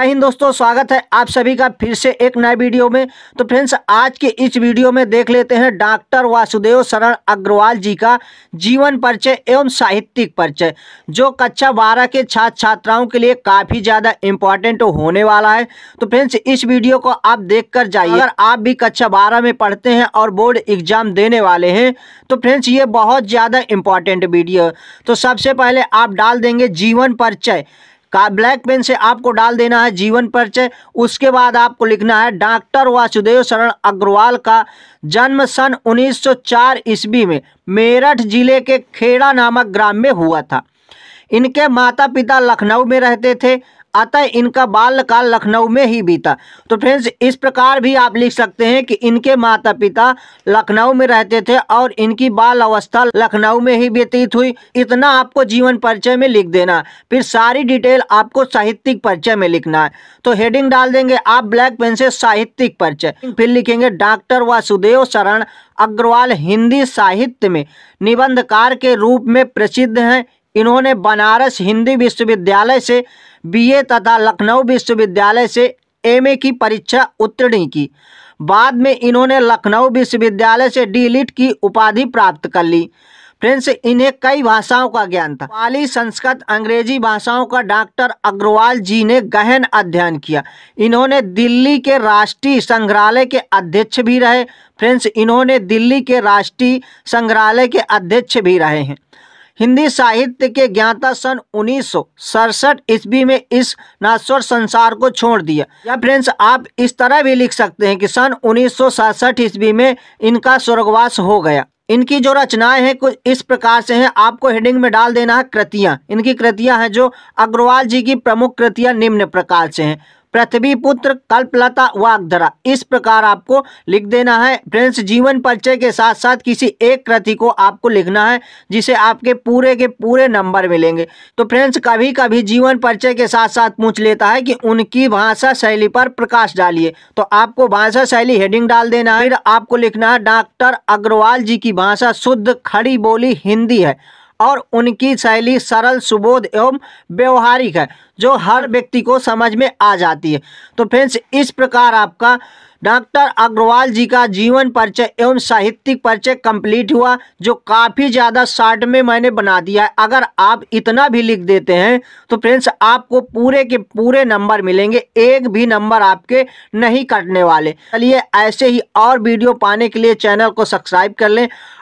जय हिंद दोस्तों स्वागत है आप सभी का फिर से एक नए वीडियो में तो फ्रेंड्स आज के इस वीडियो में देख लेते हैं डॉक्टर वासुदेव शरण अग्रवाल जी का जीवन परिचय एवं साहित्यिक परिचय जो कक्षा बारह के छात्र छात्राओं के लिए काफ़ी ज़्यादा इम्पॉर्टेंट होने वाला है तो फ्रेंड्स इस वीडियो को आप देख कर जाइए अगर आप भी कक्षा बारह में पढ़ते हैं और बोर्ड एग्जाम देने वाले हैं तो फ्रेंड्स ये बहुत ज़्यादा इम्पॉर्टेंट वीडियो तो सबसे पहले आप डाल देंगे जीवन परिचय का ब्लैक पेन से आपको डाल देना है जीवन परिचय उसके बाद आपको लिखना है डॉक्टर वासुदेव शरण अग्रवाल का जन्म सन 1904 ईस्वी में मेरठ जिले के खेड़ा नामक ग्राम में हुआ था इनके माता पिता लखनऊ में रहते थे अतः इनका बाल्यकाल लखनऊ में ही बीता तो फ्रेंड्स इस प्रकार भी आप लिख सकते हैं कि इनके माता पिता लखनऊ में रहते थे और इनकी बाल अवस्था लखनऊ में ही व्यतीत हुई इतना आपको जीवन परिचय में लिख देना फिर सारी डिटेल आपको साहित्यिक परिचय में लिखना है तो हेडिंग डाल देंगे आप ब्लैक पेन से साहित्यिक परिचय फिर लिखेंगे डॉक्टर वासुदेव शरण अग्रवाल हिंदी साहित्य में निबंधकार के रूप में प्रसिद्ध हैं इन्होंने बनारस हिंदी विश्वविद्यालय से बीए तथा लखनऊ विश्वविद्यालय से एमए की परीक्षा उत्तीर्ण की बाद में इन्होंने लखनऊ विश्वविद्यालय से डी की उपाधि प्राप्त कर ली फ्रेंड्स इन्हें कई भाषाओं का ज्ञान था पाली संस्कृत अंग्रेजी भाषाओं का डॉक्टर अग्रवाल जी ने गहन अध्ययन किया इन्होंने दिल्ली के राष्ट्रीय संग्रहालय के अध्यक्ष भी रहे फ्रेंड्स इन्होंने दिल्ली के राष्ट्रीय संग्रहालय के अध्यक्ष भी रहे हैं हिंदी साहित्य के ज्ञाता सन उन्नीस सौ ईस्वी में इस नाश्वर संसार को छोड़ दिया या फ्रेंड्स आप इस तरह भी लिख सकते हैं कि सन उन्नीस सौ ईस्वी में इनका स्वर्गवास हो गया इनकी जो रचनाएं हैं कुछ इस प्रकार से हैं आपको हेडिंग में डाल देना है कृतियाँ इनकी कृतियाँ हैं जो अग्रवाल जी की प्रमुख कृतियाँ निम्न प्रकार से हैं पृथ्वी पुत्र कल्पलता वाग्धरा इस प्रकार आपको लिख देना है फ्रेंड्स जीवन परिचय के साथ साथ किसी एक कृति को आपको लिखना है जिसे आपके पूरे के पूरे नंबर मिलेंगे तो फ्रेंड्स कभी कभी जीवन परिचय के साथ साथ पूछ लेता है कि उनकी भाषा शैली पर प्रकाश डालिए तो आपको भाषा शैली हेडिंग डाल देना है फिर आपको लिखना है डॉक्टर अग्रवाल जी की भाषा शुद्ध खड़ी बोली हिंदी है और उनकी शैली सरल सुबोध एवं व्यवहारिक है जो हर व्यक्ति को समझ में आ जाती है तो फ्रेंड्स इस प्रकार आपका डॉक्टर अग्रवाल जी का जीवन परिचय एवं साहित्यिक परिचय कंप्लीट हुआ जो काफ़ी ज़्यादा शार्ट में मैंने बना दिया है अगर आप इतना भी लिख देते हैं तो फ्रेंड्स आपको पूरे के पूरे नंबर मिलेंगे एक भी नंबर आपके नहीं कटने वाले चलिए ऐसे ही और वीडियो पाने के लिए चैनल को सब्सक्राइब कर लें